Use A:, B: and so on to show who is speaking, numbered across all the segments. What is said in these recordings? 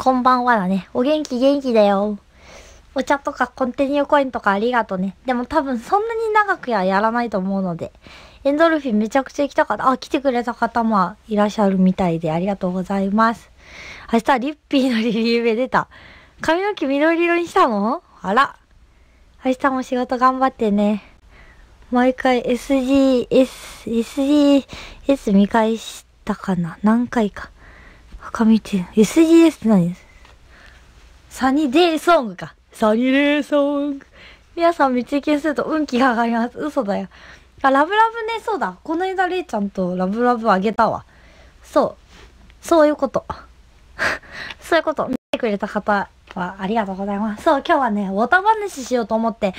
A: こんばんはだね。お元気元気だよ。お茶とかコンテニューコインとかありがとね。でも多分そんなに長くはやらないと思うので。エンドルフィンめちゃくちゃ行きたかった。あ、来てくれた方もいらっしゃるみたいでありがとうございます。明日リッピーのリリーベ出た。髪の毛緑色にしたのあら。明日も仕事頑張ってね。毎回 SGS、SGS 見返したかな何回か。神て s d s って何ですサニーデイソングか。サニーデイソング。皆さん道行けすると運気が上がります。嘘だよ。あ、ラブラブね、そうだ。この間、れいちゃんとラブラブあげたわ。そう。そういうこと。そういうこと。見てくれた方、はありがとうございます。そう、今日はね、おた話しようと思って、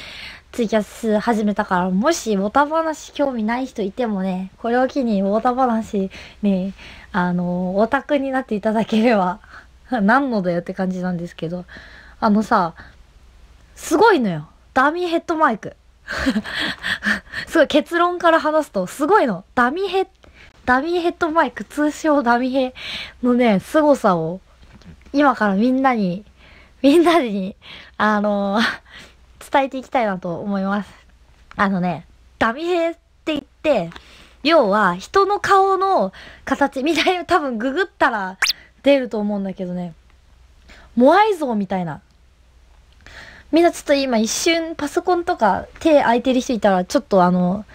A: ツイキャス始めたから、もし、おた話興味ない人いてもね、これを機に、おた話ね、あの、オタクになっていただければ、何のだよって感じなんですけど、あのさ、すごいのよ。ダミーヘッドマイク。すごい、結論から話すと、すごいの。ダミーヘッド、ダミーヘッドマイク、通称ダミヘのね、凄さを、今からみんなにみんなに、あのー、伝えていきたいなと思います。あのね、ダミヘって言って、要は人の顔の形、みたいな 多分ググったら出ると思うんだけどね、モアイ像みたいな。みんなちょっと今一瞬パソコンとか手空いてる人いたらちょっとあの、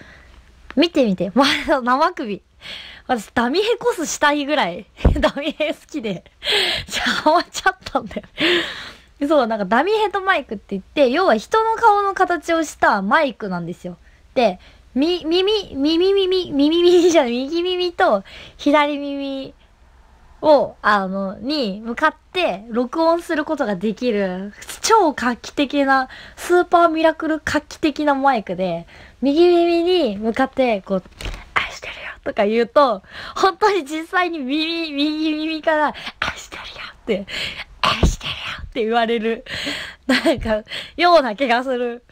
A: 見てみて。生首。私、ダミヘコスしたいぐらい、ダミヘ好きで、じゃあハマっちゃったんだよそう、なんかダミーヘッドマイクって言って、要は人の顔の形をしたマイクなんですよ。で、み、耳、耳耳、耳耳じゃない、右耳と左耳を、あの、に向かって録音することができる、超画期的な、スーパーミラクル画期的なマイクで、右耳に向かって、こう、愛してるよとか言うと、本当に実際に耳、右耳から、愛してるよって、愛してるよって言われる、なんか、ような気がする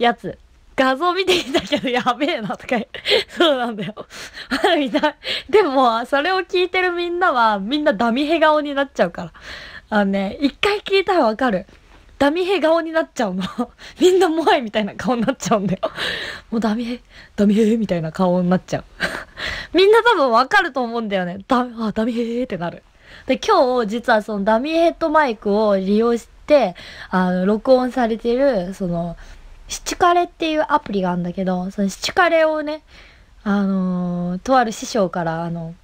A: やつ。画像見てきたけどやべえなとか、そうなんだよ。みたい。でも、それを聞いてるみんなは、みんなダミヘ顔になっちゃうから。あのね、一回聞いたらわかる。ダミヘ顔になっちゃうの。みんなモアイみたいな顔になっちゃうんだよ。もうダミヘ、ダミヘみたいな顔になっちゃう。みんな多分わかると思うんだよね。ダ、あ、ダミヘーってなる。で、今日、実はそのダミーヘッドマイクを利用して、あの、録音されてる、その、シチカレっていうアプリがあるんだけど、そのシチカレをね、あのー、とある師匠から、あの、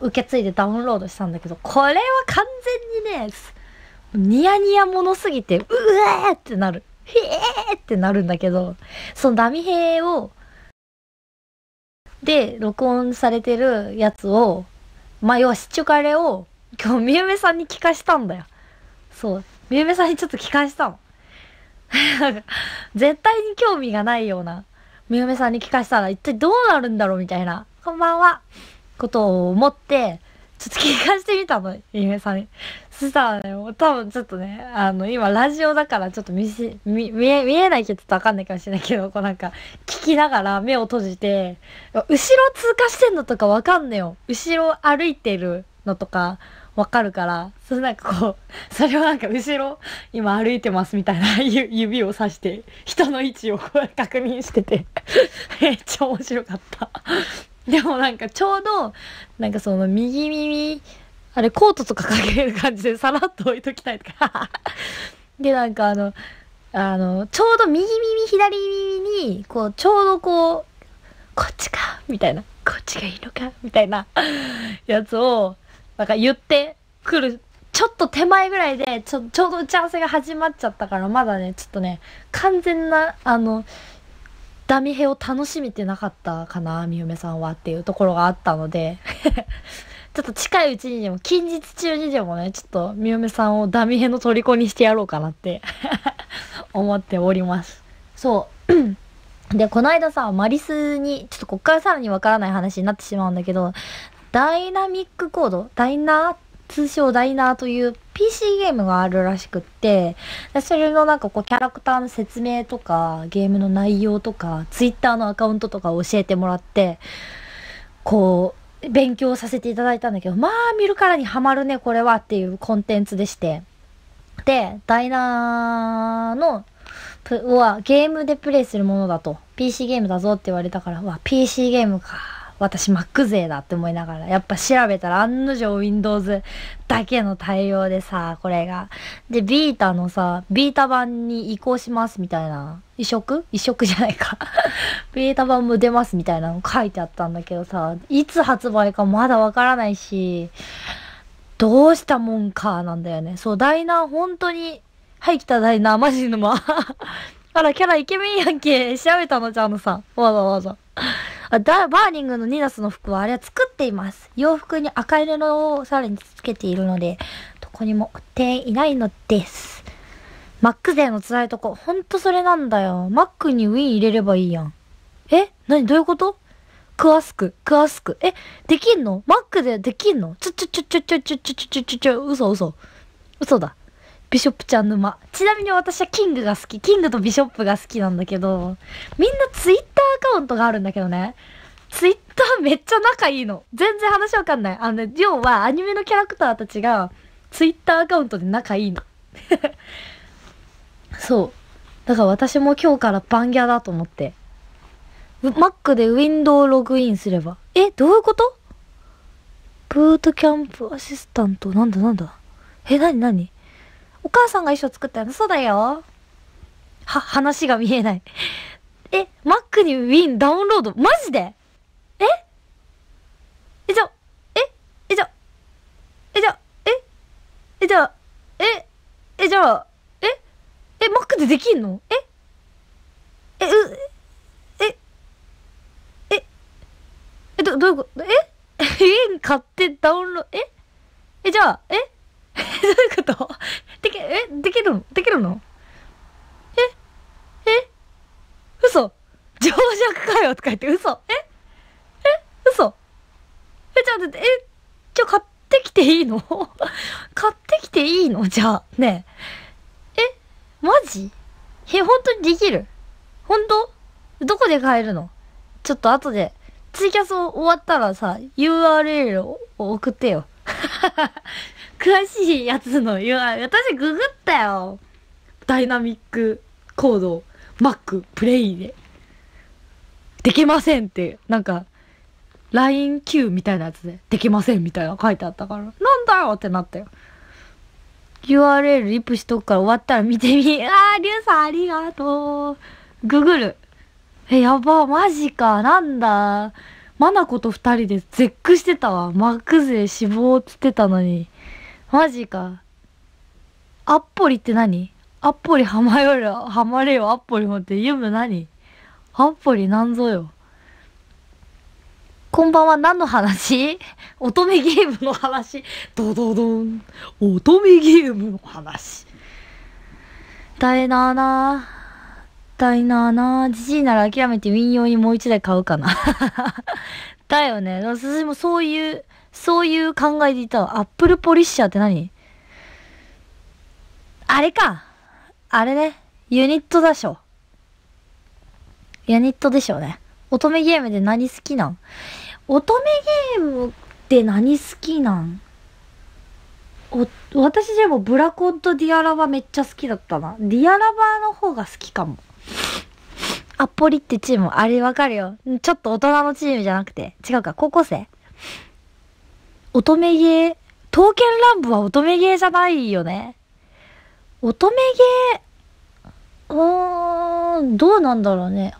A: 受け継いでダウンロードしたんだけど、これは完全にね、ニヤニヤものすぎて、うえーってなる。へえーってなるんだけど、そのダミ兵を、で、録音されてるやつを、まあ、要はシチュカレを今日、みゆめさんに聞かしたんだよ。そう。みゆめさんにちょっと聞かしたの。絶対に興味がないような、みゆめさんに聞かしたら一体どうなるんだろうみたいな、こんばんは、ことを思って、ちょっと聞かしてみたの、みゆめさんに。そしたらね、もう多分ちょっとね、あの、今ラジオだからちょっと見せ、見、見え、見えないけどちょっとわかんないかもしれないけど、こうなんか、聞きながら目を閉じて、後ろ通過してんのとかわかんねよ。後ろ歩いてるのとか、わかるから、それなんかこう、それをなんか後ろ、今歩いてますみたいな 指をさして、人の位置を確認してて めっちゃ面白かった でもなんかちょうど、なんかその右耳、あれコートとかかける感じでさらっと置いときたいとかで、なんかあの、あの、ちょうど右耳、左耳に、こう、ちょうどこう、こっちかみたいな。こっちがいいのかみたいなやつをなんか言ってくる、ちょっと手前ぐらいで、ちょ、ちょうど打ち合わせが始まっちゃったから、まだね、ちょっとね、完全な、あの、ダミヘを楽しめてなかったかな、みゆめさんはっていうところがあったので ちょっと近いうちにでも、近日中にでもね、ちょっとみゆめさんをダミヘの虜にしてやろうかなって 思っております。そう。で、この間さ、マリスに、ちょっとこっからさらにわからない話になってしまうんだけど、ダイナミックコード、ダイナー通称ダイナーという PC ゲームがあるらしくって、それのなんかこうキャラクターの説明とか、ゲームの内容とか、Twitter のアカウントとかを教えてもらって、こう、勉強させていただいたんだけど、まあ見るからにハマるね、これはっていうコンテンツでして。で、ダイナーの、はゲームでプレイするものだと。PC ゲームだぞって言われたから、うわ、PC ゲームか。私 Mac 勢だって思いながら、やっぱ調べたら案の定 Windows だけの対応でさ、これが。で、ビータのさ、ビータ版に移行しますみたいな、移植移植じゃないか ビータ版も出ますみたいなの書いてあったんだけどさ、いつ発売かまだわからないし、どうしたもんかなんだよね。そう、ダイナー本当に、はい、来たダイナー、マジのま。あら、キャライケメンやんけ。調べたの、ちゃんのさん。わざわざ。あダバーニングのニナスの服はあれは作っています。洋服に赤色をさらにつけているので、どこにも売っていないのです。マック勢の辛いとこ、ほんとそれなんだよ。マックにウィン入れればいいやん。え何どういうこと詳しく、詳しく。え、できんのマックでできんのちょちょちょちょちょちょちょちょちょちょ、嘘嘘。嘘だ。ビショップちゃん沼。ちなみに私はキングが好き。キングとビショップが好きなんだけど、みんなツイッカウントがあるんだけどね。ツイッターめっちゃ仲いいの。全然話わかんない。あの、ね、要はアニメのキャラクターたちが、ツイッターアカウントで仲いいの。そう。だから私も今日からバンギャだと思って。Mac で w i n d o w ログインすれば。え、どういうことブートキャンプアシスタント。なんだなんだえ、なになにお母さんが衣装作ったのそうだよ。は、話が見えないえ、Mac に Win ダウンロードマジでええ、じゃ、え、え、じゃ、え、じゃ、え、え、じゃ、え、え、じゃ、え、え、Mac でできんのええ、う、え、え、え、ど、どういうことえ ?Win 買ってダウンロード、ええ、じゃあ、え どういうことでき、え、できるのできるの情弱かよとか言って、嘘ええ嘘え、ちょっと待って、え、じゃあ買ってきていいの 買ってきていいのじゃあ、ねえ。え、マジえ、本当にできる本当どこで買えるのちょっと後で、ツイキャス終わったらさ、URL を送ってよ。詳しいやつの URL、私ググったよ。ダイナミックコード、Mac、プレイで。できませんって、なんか、LINEQ みたいなやつで、できませんみたいな書いてあったから、なんだよってなったよ。URL リップしとくから終わったら見てみ。あー、リュさんありがとう。ググる。え、やば、マジか、なんだ。マナコと二人で絶句してたわ。マック勢死亡っつってたのに。マジか。アッポリって何アッポリはまよりはまれよ、アッポリもって、ユム何アっポリなんぞよ。こんばんは、何の話 乙女ゲームの話。ドドドン。乙女ゲームの話。ダイナーなダイナーなじじいなら諦めて民謡にもう一台買うかな。だよね。私もそういう、そういう考えでいたアップルポリッシャーって何あれか。あれね。ユニットだしょ。ユニットでしょうね。乙女ゲームで何好きなん乙女ゲームって何好きなんお、私でもブラコンとディアラバめっちゃ好きだったな。ディアラバの方が好きかも。アポリってチーム、あれわかるよ。ちょっと大人のチームじゃなくて。違うか、高校生乙女ゲー、刀剣乱舞は乙女ゲーじゃないよね。乙女ゲー、うーん、どうなんだろうね。